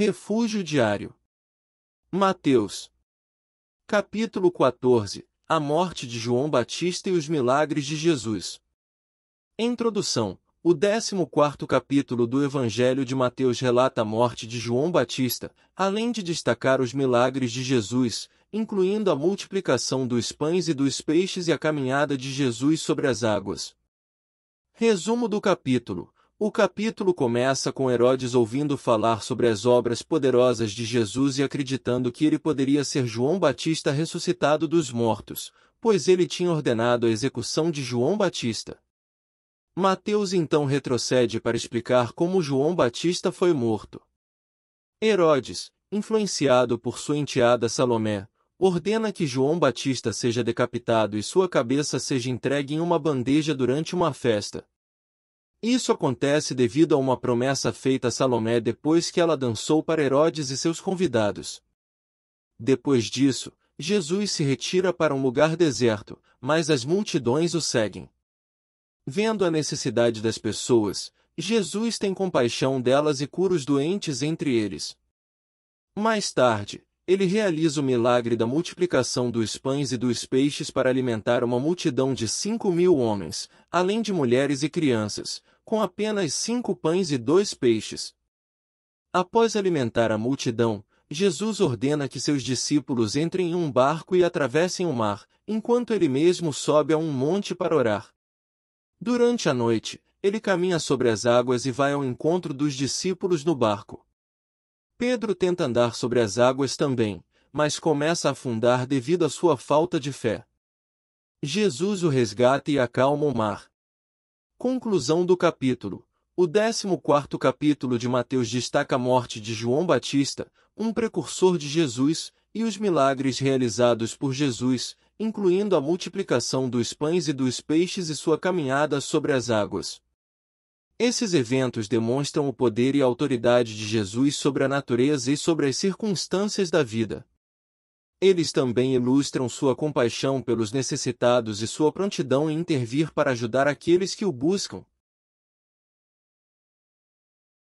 Refúgio diário. Mateus. Capítulo 14. A morte de João Batista e os milagres de Jesus. Introdução. O 14º capítulo do Evangelho de Mateus relata a morte de João Batista, além de destacar os milagres de Jesus, incluindo a multiplicação dos pães e dos peixes e a caminhada de Jesus sobre as águas. Resumo do capítulo. O capítulo começa com Herodes ouvindo falar sobre as obras poderosas de Jesus e acreditando que ele poderia ser João Batista ressuscitado dos mortos, pois ele tinha ordenado a execução de João Batista. Mateus então retrocede para explicar como João Batista foi morto. Herodes, influenciado por sua enteada Salomé, ordena que João Batista seja decapitado e sua cabeça seja entregue em uma bandeja durante uma festa, isso acontece devido a uma promessa feita a Salomé depois que ela dançou para Herodes e seus convidados. Depois disso, Jesus se retira para um lugar deserto, mas as multidões o seguem. Vendo a necessidade das pessoas, Jesus tem compaixão delas e cura os doentes entre eles. Mais tarde, ele realiza o milagre da multiplicação dos pães e dos peixes para alimentar uma multidão de cinco mil homens, além de mulheres e crianças, com apenas cinco pães e dois peixes. Após alimentar a multidão, Jesus ordena que seus discípulos entrem em um barco e atravessem o mar, enquanto ele mesmo sobe a um monte para orar. Durante a noite, ele caminha sobre as águas e vai ao encontro dos discípulos no barco. Pedro tenta andar sobre as águas também, mas começa a afundar devido à sua falta de fé. Jesus o resgata e acalma o mar. Conclusão do capítulo. O 14 capítulo de Mateus destaca a morte de João Batista, um precursor de Jesus, e os milagres realizados por Jesus, incluindo a multiplicação dos pães e dos peixes e sua caminhada sobre as águas. Esses eventos demonstram o poder e a autoridade de Jesus sobre a natureza e sobre as circunstâncias da vida. Eles também ilustram sua compaixão pelos necessitados e sua prontidão em intervir para ajudar aqueles que o buscam,